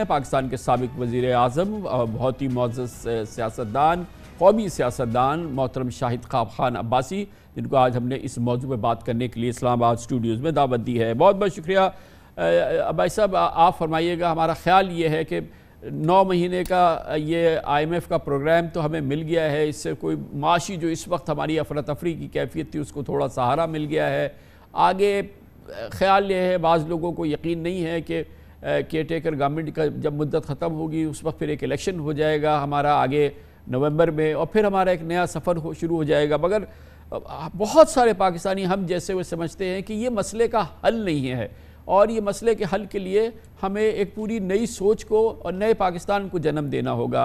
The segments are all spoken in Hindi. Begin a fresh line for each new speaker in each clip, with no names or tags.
पाकिस्तान के सबक वज़ी अजम बहुत ही मोज़ सियासतदान कौमी सियासतदान मोहतरम शाहिद खाब खान अब्बासी जिनको आज हमने इस मौजू पर बात करने के लिए इस्लामाबाद स्टूडियोज़ में दावत दी है बहुत बहुत शुक्रिया अबाई साहब आप फरमाइएगा हमारा ख्याल ये है कि नौ महीने का ये आई एम एफ़ का प्रोग्राम तो हमें मिल गया है इससे कोई माशी जो इस वक्त हमारी अफरा तफरी की कैफियत थी उसको थोड़ा सहारा मिल गया है आगे ख्याल ये है बाज़ लोगों को यकीन नहीं है कि केयर टेकर गवर्नमेंट का जब मुद्दत ख़त्म होगी उस वक्त फिर एक इलेक्शन हो जाएगा हमारा आगे नवंबर में और फिर हमारा एक नया सफ़र हो शुरू हो जाएगा मगर बहुत सारे पाकिस्तानी हम जैसे वो समझते हैं कि ये मसले का हल नहीं है और ये मसले के हल के लिए हमें एक पूरी नई सोच को और नए पाकिस्तान को जन्म देना होगा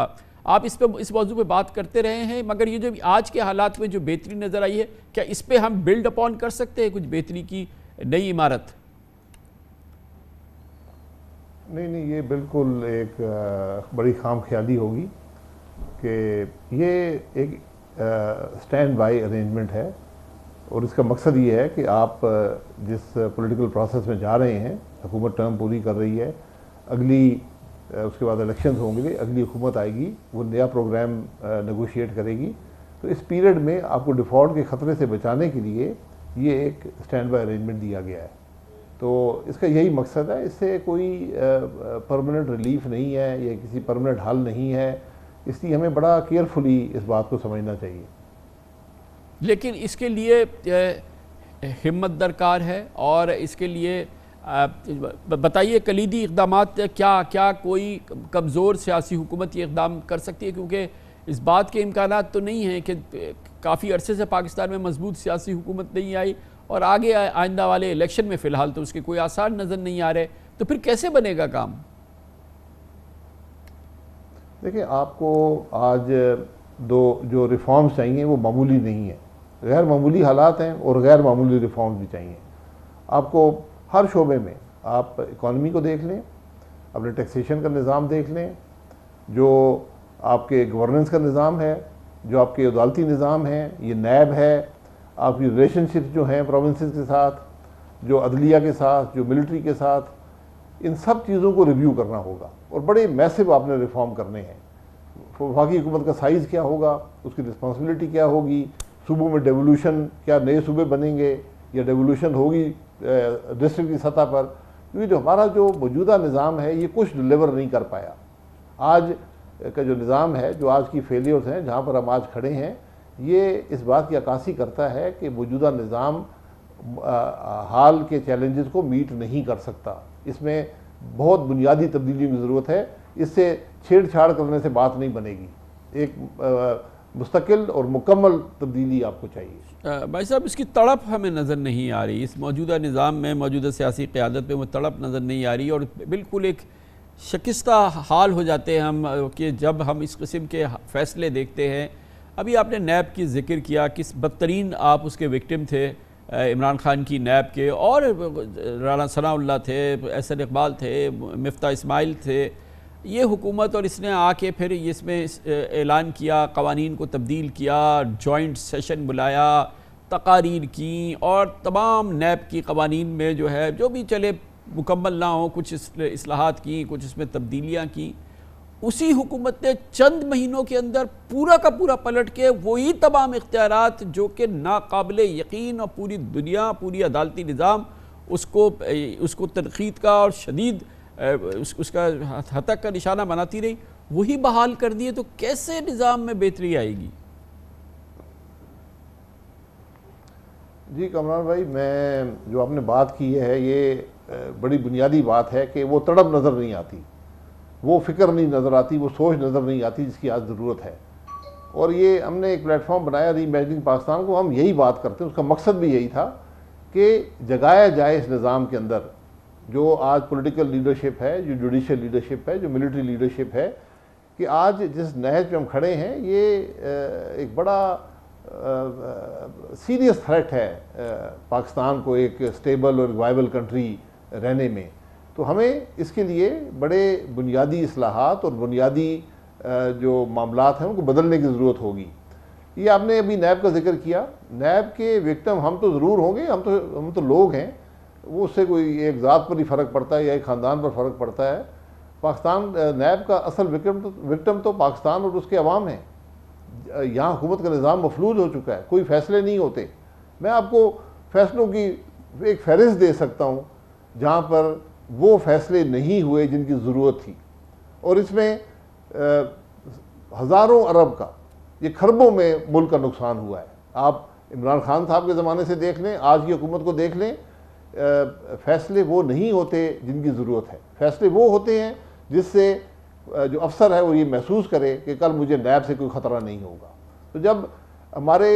आप इस पर इस मौजू पर बात करते रहे हैं मगर ये जो आज के हालात में जो बेहतरी नज़र आई है क्या इस पर हम बिल्ड अपॉन कर सकते हैं कुछ बेहतरी की नई इमारत
नहीं नहीं ये बिल्कुल एक बड़ी खाम ख्याली होगी कि ये एक स्टैंड बाई अरेंजमेंट है और इसका मकसद ये है कि आप जिस पॉलिटिकल प्रोसेस में जा रहे हैं हुकूमत टर्म पूरी कर रही है अगली उसके बाद इलेक्शन होंगे अगली हुकूमत आएगी वो नया प्रोग्राम नगोशिएट करेगी तो इस पीरियड में आपको डिफ़ॉल्ट के ख़तरे से बचाने के लिए ये एक स्टैंड बाई अरेंजमेंट दिया गया है तो इसका यही मकसद है इससे कोई परमानेंट रिलीफ नहीं है या किसी परमानेंट हल नहीं है इसलिए हमें बड़ा केयरफुली इस बात को समझना
चाहिए लेकिन इसके लिए हिम्मत दरकार है और इसके लिए बताइए कलीदी इकदाम क्या क्या कोई कमज़ोर सियासी हुकूमत ये इकदाम कर सकती है क्योंकि इस बात के इम्कान तो नहीं हैं कि काफ़ी अरसे से पाकिस्तान में मजबूत सियासी हुकूमत नहीं आई और आगे आइंदा वाले इलेक्शन में फ़िलहाल तो उसके कोई आसार नज़र नहीं आ रहे तो फिर कैसे बनेगा काम
देखिए आपको आज दो जो रिफॉर्म्स चाहिए वो मामूली नहीं है गैर मामूली हालात हैं और गैर मामूली रिफॉर्म्स भी चाहिए आपको हर शोबे में आप इकॉनमी को देख लें अपने टैक्सेशन का निज़ाम देख लें जो आपके गवर्नेंस का निज़ाम है जो आपके अदालती निज़ाम है ये नैब है आपकी रिलेशनशिप जो हैं प्रोविंस के साथ जो अदलिया के साथ जो मिलिट्री के साथ इन सब चीज़ों को रिव्यू करना होगा और बड़े मैसिव आपने रिफॉर्म करने हैं वफाकी हुकूमत का साइज़ क्या होगा उसकी रिस्पॉन्सिबिलिटी क्या होगी सूबों में डेवोल्यूशन क्या नए सूबे बनेंगे या डेवोल्यूशन होगी डिस्ट्रिक्ट की सतह पर क्योंकि जो हमारा जो मौजूदा निज़ाम है ये कुछ डिलीवर नहीं कर पाया आज का जो निज़ाम है जो आज की फेलियर्स हैं जहाँ पर हम आज खड़े हैं ये इस बात की अक्सी करता है कि मौजूदा निज़ाम हाल के चैलेंजेस को मीट नहीं कर सकता इसमें बहुत बुनियादी तब्दीली की ज़रूरत है इससे छेड़छाड़ करने से बात नहीं बनेगी एक मुस्तकिल और मुकम्मल तब्दीली आपको चाहिए
भाई साहब इसकी तड़प हमें नज़र नहीं आ रही इस मौजूदा निज़ाम में मौजूदा सियासी क़्यादत पर वो तड़प नज़र नहीं आ रही और बिल्कुल एक शिकस्ता हाल हो जाते हैं हम कि जब हम इस किस्म के फैसले देखते हैं अभी आपने नैब की जिक्र किया किस बदतरीन आप उसके विक्टिम थे इमरान खान की नैब के और राना सनाउल्ला थे एहसन इकबाल थे मफ्ता इस्माइल थे ये हुकूमत और इसने आके फिर इसमें ऐलान किया कवानीन को तब्दील किया जॉइंट सेशन बुलाया तकारीर की और तमाम नैब की कवानीन में जो है जो भी चले मुकम्मल ना हो कुछ असलाहत की कुछ इसमें तब्दीलियाँ की उसी हुकूमत ने चंद महीनों के अंदर पूरा का पूरा पलट के वही तमाम इख्तियार जो कि नाकबिल यकीन और पूरी दुनिया पूरी अदालती निज़ाम उसको उसको तनकीद का और शदीद उस, उसका हतक का निशाना बनाती रही वही बहाल कर दिए तो कैसे निज़ाम में बेहतरी आएगी
जी कमरान भाई मैं जो आपने बात की है ये बड़ी बुनियादी बात है कि वो तड़प नज़र नहीं आती वो फिक्र नहीं नज़र आती वो सोच नज़र नहीं आती जिसकी आज ज़रूरत है और ये हमने एक प्लेटफॉर्म बनाया इमेजनिंग पाकिस्तान को हम यही बात करते हैं उसका मकसद भी यही था कि जगाया जाए इस निज़ाम के अंदर जो आज पॉलिटिकल लीडरशिप है जो जुडिशल लीडरशिप है जो मिलिट्री लीडरशिप है कि आज जिस नहज पे हम खड़े हैं ये एक बड़ा सीरियस थ्रेट है पाकिस्तान को एक स्टेबल और वाइबल कंट्री रहने में तो हमें इसके लिए बड़े बुनियादी असलाहत और बुनियादी जो मामला हैं उनको बदलने की ज़रूरत होगी ये आपने अभी नैब का जिक्र किया नैब के विक्टम हम तो ज़रूर होंगे हम तो हम तो लोग हैं वो उससे कोई एक ज़ात पर ही फ़र्क पड़ता है या एक ख़ानदान पर फ़र्क पड़ता है पाकिस्तान नैब का असल विक्टम तो विक्टम तो पाकिस्तान और उसके अवाम हैं यहाँ हुकूमत का निज़ाम मफलूज हो चुका है कोई फ़ैसले नहीं होते मैं आपको फ़ैसलों की एक फहरिस्त दे सकता हूँ जहाँ पर वो फैसले नहीं हुए जिनकी ज़रूरत थी और इसमें हज़ारों अरब का ये खरबों में मुल्क का नुकसान हुआ है आप इमरान खान साहब के ज़माने से देख लें आज की हुकूमत को देख लें फैसले वो नहीं होते जिनकी ज़रूरत है फैसले वो होते हैं जिससे जो अफसर है वो ये महसूस करे कि कल मुझे नैब से कोई ख़तरा नहीं होगा तो जब हमारे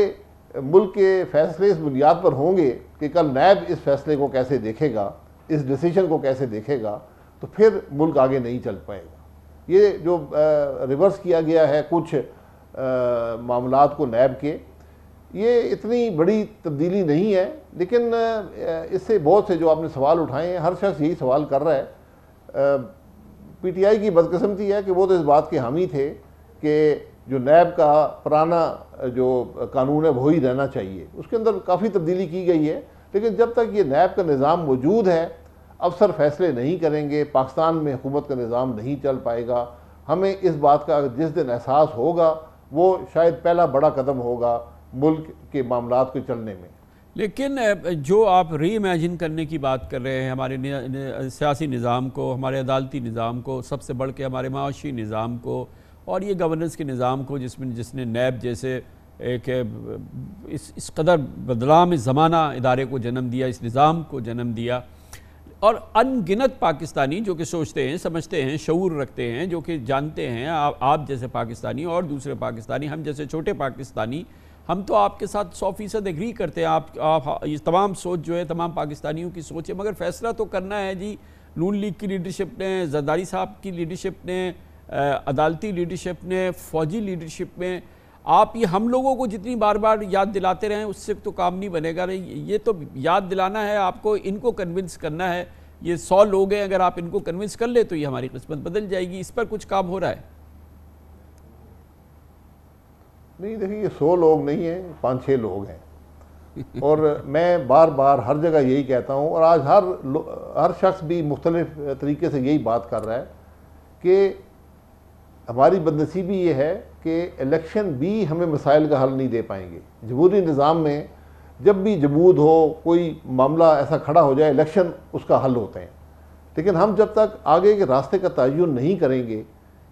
मुल्क के फैसले इस बुनियाद पर होंगे कि कल नैब इस फैसले को कैसे देखेगा इस डिसीजन को कैसे देखेगा तो फिर मुल्क आगे नहीं चल पाएगा ये जो आ, रिवर्स किया गया है कुछ मामला को नैब के ये इतनी बड़ी तब्दीली नहीं है लेकिन इससे बहुत से जो आपने सवाल उठाए हैं हर शख्स यही सवाल कर रहा है पीटीआई की बदकस्मती है कि वो तो इस बात के हामी थे कि जो नैब का पुराना जो कानून है वही रहना चाहिए उसके अंदर काफ़ी तब्दीली की गई है लेकिन जब तक ये नैब का निज़ाम मौजूद है अफसर फैसले नहीं करेंगे पाकिस्तान में हुकूमत का निज़ाम नहीं चल पाएगा हमें इस बात का जिस दिन एहसास होगा वो शायद पहला बड़ा कदम होगा मुल्क के मामला को चलने में
लेकिन जो आप री इमेजिन करने की बात कर रहे हैं हमारे सियासी निज़ाम को हमारे अदालती निज़ाम को सबसे बढ़ के हमारे माशी निज़ाम को और ये गवर्नेंस के निज़ाम को जिसमें जिसने नैब जैसे एक इस इस कदर बदलाम में ज़माना इदारे को जन्म दिया इस निज़ाम को जन्म दिया और अनगिनत पाकिस्तानी जो कि सोचते हैं समझते हैं शूर रखते हैं जो कि जानते हैं आप आप जैसे पाकिस्तानी और दूसरे पाकिस्तानी हम जैसे छोटे पाकिस्तानी हम तो आपके साथ सौ फीसद एग्री करते हैं आप आप ये तमाम सोच जो है तमाम पाकिस्तानियों की सोच है मगर फैसला तो करना है जी नून लीग की लीडरशिप ने जरदारी साहब की लीडरशिप ने अदालती लीडरशिप ने फौजी लीडरशिप में आप ये हम लोगों को जितनी बार बार याद दिलाते रहें उससे तो काम नहीं बनेगा ये तो याद दिलाना है आपको इनको कन्विंस करना है ये सौ लोग हैं अगर आप इनको कन्विंस कर ले तो ये हमारी किस्मत बदल जाएगी इस पर कुछ काम हो रहा है
नहीं देखिए ये सौ लोग नहीं हैं पाँच छः लोग हैं और मैं बार बार हर जगह यही कहता हूँ और आज हर हर शख्स भी मुख्तलिफ तरीके से यही बात कर रहा है कि हमारी बदनसीबी ये है कि इलेक्शन भी हमें मसाइल का हल नहीं दे पाएंगे जमहूरी निज़ाम में जब भी जमूद हो कोई मामला ऐसा खड़ा हो जाए इलेक्शन उसका हल होते हैं लेकिन हम जब तक आगे के रास्ते का तयन नहीं करेंगे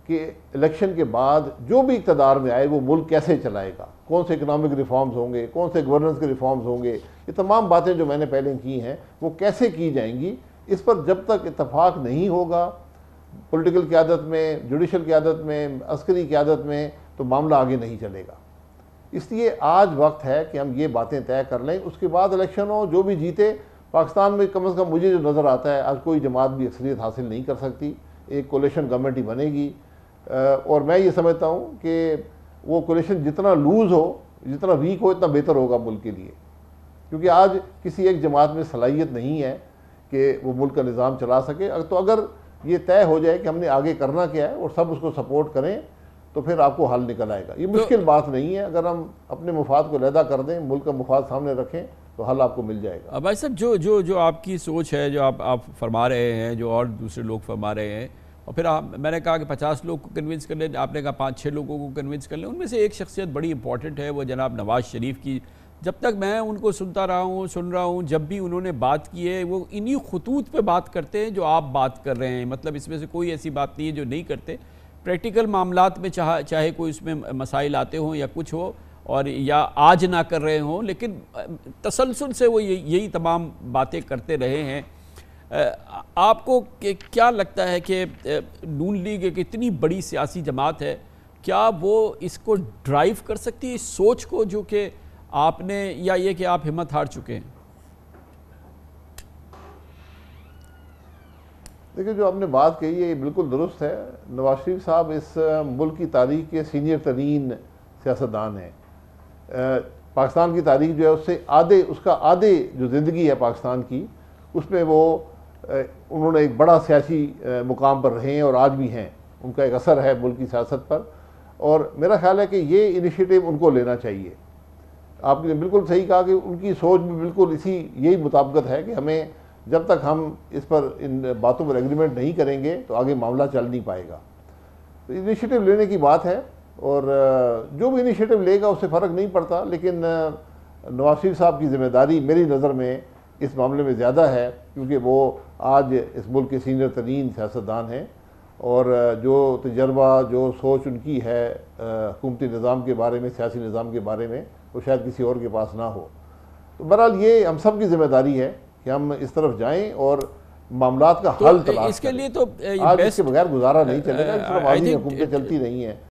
कि इलेक्शन के बाद जो भी इकतदार में आए वो मुल्क कैसे चलाएगा कौन से इकनॉमिक रिफॉर्म्स होंगे कौन से गवर्नेंस के रिफॉर्म्स होंगे ये तमाम बातें जो मैंने पहले की हैं वो कैसे की जाएंगी इस पर जब तक इतफाक़ नहीं होगा पॉलिटिकल क्यादत में जुडिशल क्यादत में अस्करी क्यादत में तो मामला आगे नहीं चलेगा इसलिए आज वक्त है कि हम ये बातें तय कर लें उसके बाद इलेक्शन हो जो भी जीते पाकिस्तान में कम अज़ कम मुझे जो नज़र आता है आज कोई जमात भी अक्सरीत हासिल नहीं कर सकती एक कोलेशन गवर्नमेंट ही बनेगी और मैं ये समझता हूँ कि वो कोलेशन जितना लूज़ हो जितना वीक हो इतना बेहतर होगा मुल्क के लिए क्योंकि आज किसी एक जमात में सलाहियत नहीं है कि वो मुल्क का निज़ाम चला सके तो अगर ये तय हो जाए कि हमने आगे करना क्या है और सब उसको सपोर्ट करें तो फिर आपको हल निकल आएगा ये तो मुश्किल तो, बात नहीं है अगर हम अपने मुफाद को लहदा कर दें मुल्क का मुफाद सामने रखें तो हल आपको मिल जाएगा
भाई साहब जो जो जो आपकी सोच है जो आप आप फरमा रहे हैं जो और दूसरे लोग फरमा रहे हैं और फिर आप मैंने कहा कि पचास लोग को कन्विंस कर लें आपने कहा पाँच छः लोगों को कन्विंस कर लें उनमें से एक शख्सियत बड़ी इंपॉर्टेंट है वो जनाब नवाज़ शरीफ की जब तक मैं उनको सुनता रहा हूँ सुन रहा हूँ जब भी उन्होंने बात की है वो इन्हीं खतूत पे बात करते हैं जो आप बात कर रहे हैं मतलब इसमें से कोई ऐसी बात नहीं है जो नहीं करते प्रैक्टिकल मामला में चाह चाहे कोई उसमें मसाइल आते हों या कुछ हो और या आज ना कर रहे हों लेकिन तसलसल से वो यही तमाम बातें करते रहे हैं आपको क्या लगता है कि नून लीग एक इतनी बड़ी सियासी जमात है क्या वो इसको ड्राइव कर सकती है इस सोच को जो कि आपने या ये कि आप हिम्मत हार चुके हैं
देखिए जो आपने बात कही है ये बिल्कुल दुरुस्त है नवाज शरीफ साहब इस मुल्क की तारीख के सीनियर तरीन सियासतदान हैं पाकिस्तान की तारीख जो है उससे आधे उसका आधे जो ज़िंदगी है पाकिस्तान की उसमें वो उन्होंने एक बड़ा सियासी मुकाम पर रहे हैं और आज भी हैं उनका एक असर है मुल्क की सियासत पर और मेरा ख्याल है कि ये इनिशिएटिव उनको लेना चाहिए आपने बिल्कुल सही कहा कि उनकी सोच भी बिल्कुल इसी यही मुताबकत है कि हमें जब तक हम इस पर इन बातों पर एग्रीमेंट नहीं करेंगे तो आगे मामला चल नहीं पाएगा तो इनिशिएटिव लेने की बात है और जो भी इनिशिएटिव लेगा उससे फ़र्क नहीं पड़ता लेकिन नवाज शरीफ साहब की जिम्मेदारी मेरी नज़र में इस मामले में ज़्यादा है क्योंकि वो आज इस मुल्क के सीनियर तरीन सियासतदान हैं और जो तजर्बा जो सोच उनकी है हुकूमती निज़ाम के बारे में सियासी निज़ाम के बारे में वो शायद किसी और के पास ना हो तो बहरहाल ये हम सब की जिम्मेदारी है कि हम इस तरफ जाएं और मामला का तो हल तलाश इसके लिए तो आज इसके बगैर गुजारा नहीं चलेगा चलती नहीं है